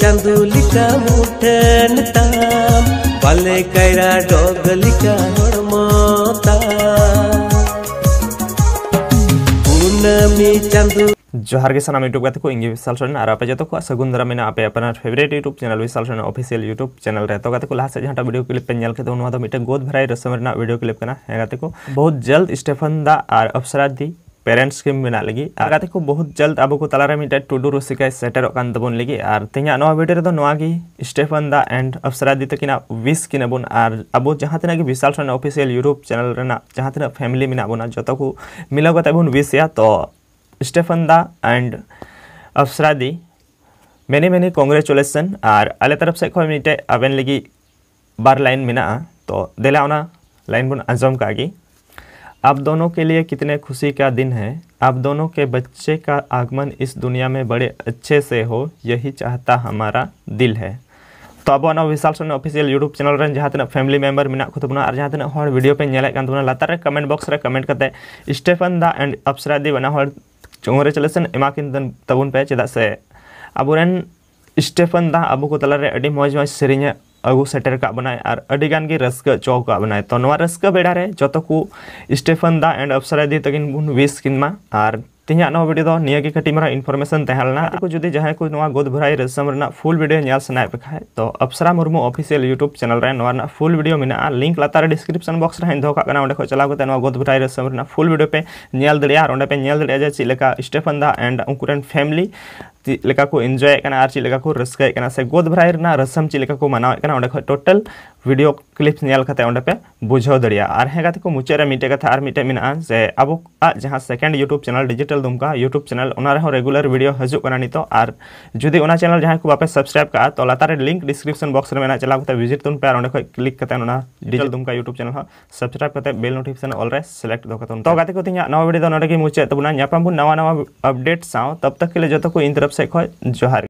चंदुलिका उठन ताम पले कैरा डोगलिका हरमाता पूनमी चंदु जोहार के साथ यूट्यूब का इंग्लिश सल्सन और आप जो सगुन दारा में आपे अपना favourite YouTube channel Vishal Son official YouTube channel तो लहा सब जहाँ वीडियो क्लिप पे गोद भरा रसम वीडियो क्लिप करना है बहुत जल्द स्टेफन दा और अफसरा दी पेरेंट्स के मेना लगी आगे को बहुत जल्द अब को तलारे मिट्टी टुडू रोसिका सेटर तबन लगे और तेहन भिडियो तो स्टेफन दा एंड अफसरा दी तक विश कि और अब जहाँ तक विशाल सोना ऑफिसियल यूरोप चैनल जहाँ तक फैमिली मेना बोना जो को मिलोगे बन विश या तो स्टेफन दा एंड अफसरा दी मेने मेने कंग्रेचुलेसन और अल तरफ से मिट्टी अबेन लगी बार लाइन मेना तो देला लाइन बन आजम का आप दोनों के लिए कितने खुशी का दिन है आप दोनों के बच्चे का आगमन इस दुनिया में बड़े अच्छे से हो यही चाहता हमारा दिल है तो अब Vishal Son official YouTube channel रन जहाँ तक फैमिली मेम्बर मेना और जहाँ तक हर वीडियो पे नेले कान कमेंट बॉक्स रे कमेंट करते स्टेफन दा एंड अप्सरा दी बना चुहरे चले एमा पे चेदा से अब स्टेफन दा अब को तलारे मज मज से अगू सेटर का बनाए और अडिगान की रस्क चौक का बनाए तो नवा रस्क बेड़ा रे जो को स्टेफन दा एंड अफसरा दी तक बुन विस किन मा और तीन वीडियो तो निया की कटी मरा इनफॉरमेशन तहलना को जुदी जहां को गोद भराई रस्म रना फुल वीडियो न्याल सनाए पखाए तो Apsara Murmu official YouTube channel रहे फुल वीडियो में लिंक लतारे डिस्क्रिप्शन बक्स रहा इन धोखा करना उड़े चला गोते नवा गोद भराई रस्म फुल भिडियो पे न्याल दड़िया और स्टेफन दा एंड उनकुरन फैमिली चलका को एनजय आर चलका को रसक से गोद भराई रसम चलका को माना अंक टोटल वीडियो क्लीप्स पे बुझे दाते को मुचादे मिटे कथा और मिटे मेरा जे अब जहाँ second YouTube channel digital Dumka YouTube channel regular video हजूँ नित जुदी चैनल जहाँ को बापे सब्सक्राइब का तो लातारे लिंक डिस्क्रिप्शन बक्स में चला को तो तुम पे और click digital Dumka YouTube channel subscribe करते बिल नोटिफिकेशन अलरे सिलेक्ट दो तो गाते को ना वीडियो नोटे ना नवा नवा अपडेट सा तब तक के लिए जो तो को इन website quite Johari.